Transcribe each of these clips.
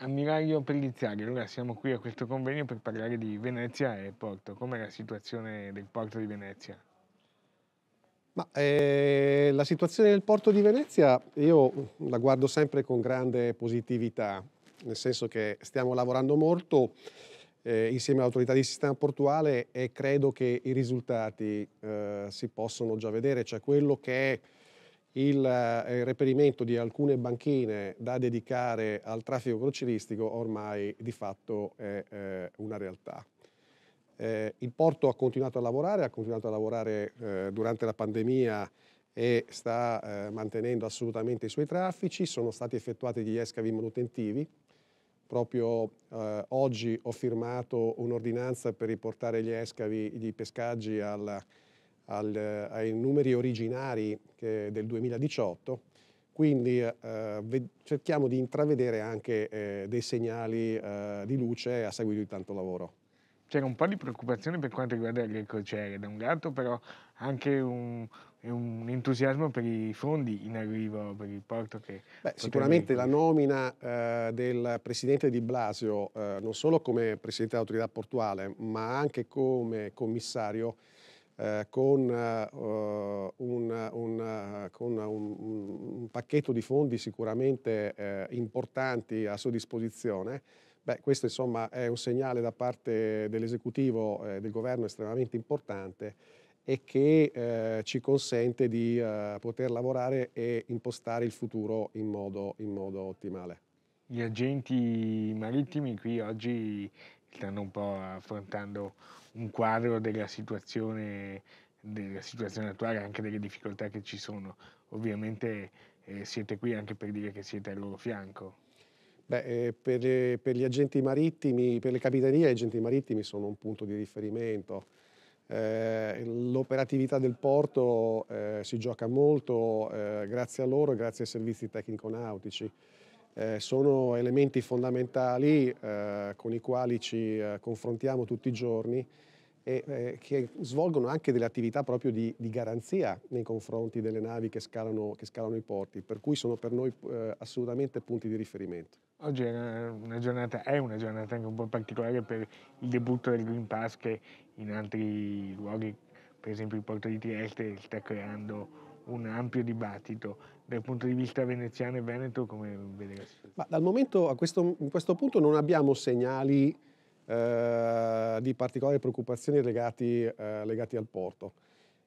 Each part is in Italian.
Ammiraglio Pellizzari, allora siamo qui a questo convegno per parlare di Venezia e Porto. Com'è la situazione del porto di Venezia? Ma, eh, la situazione del porto di Venezia io la guardo sempre con grande positività, nel senso che stiamo lavorando molto eh, insieme all'autorità di sistema portuale e credo che i risultati eh, si possono già vedere, cioè quello che è eh, il reperimento di alcune banchine da dedicare al traffico crocieristico ormai di fatto è eh, una realtà. Eh, il porto ha continuato a lavorare, ha continuato a lavorare durante la pandemia e sta mantenendo assolutamente i suoi traffici, sono stati effettuati gli escavi manutentivi, proprio eh, oggi ho firmato un'ordinanza per riportare gli escavi di pescaggi al al, ai numeri originari che, del 2018, quindi eh, eh cerchiamo di intravedere anche eh, dei segnali eh, di luce a seguito di tanto lavoro. C'era un po' di preoccupazione per quanto riguarda le crociere, cioè, da un lato però anche un, un entusiasmo per i fondi in arrivo per il porto che... Beh, sicuramente la nomina eh, del presidente di Blasio, eh, non solo come presidente dell'autorità portuale, ma anche come commissario, eh, con, eh, un, un, eh, con un, un, pacchetto di fondi sicuramente eh, importanti a sua disposizione, beh, questo insomma è un segnale da parte dell'esecutivo e eh, del governo estremamente importante e che ci consente di poter lavorare e impostare il futuro in modo, in modo ottimale. Gli agenti marittimi qui oggi stanno un po' affrontando un quadro della situazione, della situazione attuale, anche delle difficoltà che ci sono. Ovviamente eh, siete qui anche per dire che siete al loro fianco. Beh, eh, per, eh, per, gli agenti marittimi, per le capitanie, gli agenti marittimi sono un punto di riferimento. Eh, l'operatività del porto eh, si gioca molto grazie a loro e grazie ai servizi tecnico-nautici eh, sono elementi fondamentali eh, con i quali ci eh, confrontiamo tutti i giorni e eh, che svolgono anche delle attività proprio di, di garanzia nei confronti delle navi che scalano, che scalano, i porti, per cui sono per noi eh, assolutamente punti di riferimento. Oggi è una, giornata, è una giornata anche un po' particolare per il debutto del Green Pass che in altri luoghi, per esempio il porto di Trieste, sta creando un ampio dibattito dal punto di vista veneziano e veneto come vede la situazione? Ma dal momento a questo, in questo punto non abbiamo segnali eh, di particolari preoccupazioni legati, eh, legati, al porto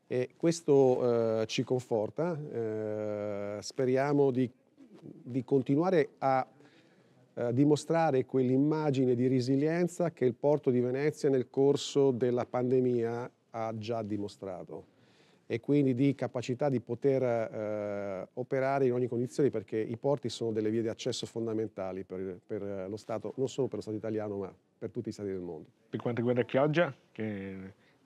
e questo eh, ci conforta, eh, speriamo di, di, continuare a eh, dimostrare quell'immagine di resilienza che il porto di Venezia nel corso della pandemia ha già dimostrato e quindi di capacità di poter eh, operare in ogni condizione perché i porti sono delle vie di accesso fondamentali per, per, lo Stato, non solo per lo Stato italiano ma per tutti gli Stati del mondo. Per quanto riguarda Chioggia, che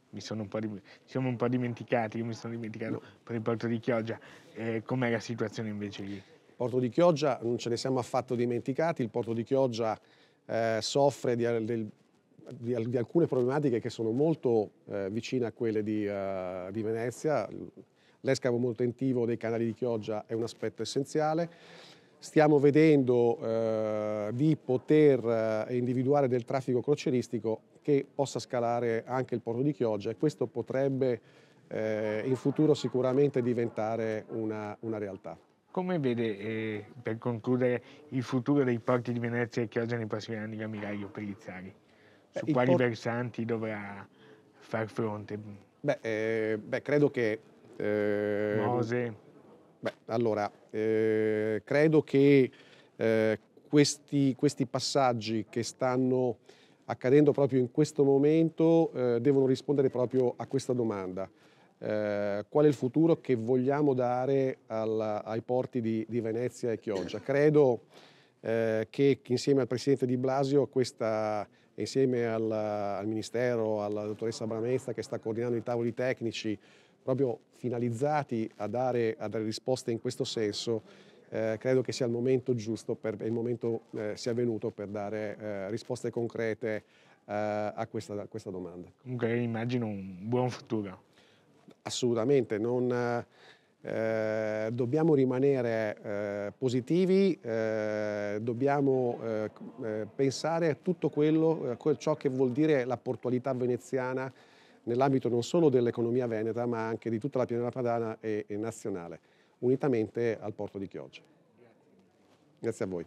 mi sono un po', di, siamo un po dimenticati, io mi sono dimenticato no. per il porto di Chioggia, eh, com'è la situazione invece lì? Il porto di Chioggia non ce ne siamo affatto dimenticati, il porto di Chioggia eh, soffre di, del di, di, alcune problematiche che sono molto eh, vicine a quelle di, uh, di Venezia. L'escavo moltentivo dei canali di chioggia è un aspetto essenziale. Stiamo vedendo eh, di poter eh, individuare del traffico croceristico che possa scalare anche il porto di Chioggia e questo potrebbe eh, in futuro sicuramente diventare una, una realtà. Come vede, eh, per concludere, il futuro dei porti di Venezia e Chioggia nei prossimi anni l'ammiraglio Pellizzari? su quali por- versanti dovrà far fronte? Beh, eh, beh credo che... Eh, Mose. Beh, allora, eh, credo che eh, questi, questi, passaggi che stanno accadendo proprio in questo momento eh, devono rispondere proprio a questa domanda. Eh, qual è il futuro che vogliamo dare alla, ai porti di, di, Venezia e Chioggia? Credo che insieme al Presidente Di Blasio questa insieme al, al Ministero, alla dottoressa Bramezza che sta coordinando i tavoli tecnici proprio finalizzati a dare, a dare risposte in questo senso, eh, credo che sia il momento giusto, per, il momento eh, sia venuto per dare eh, risposte concrete eh, a questa, a, questa, domanda. Comunque immagino un buon futuro. Assolutamente, non, eh, eh, dobbiamo rimanere eh, positivi, eh, dobbiamo eh, eh, pensare a tutto quello, ciò che vuol dire la portualità veneziana nell'ambito non solo dell'economia veneta ma anche di tutta la pianura padana e, e nazionale, unitamente al porto di Chioggia. Grazie a voi.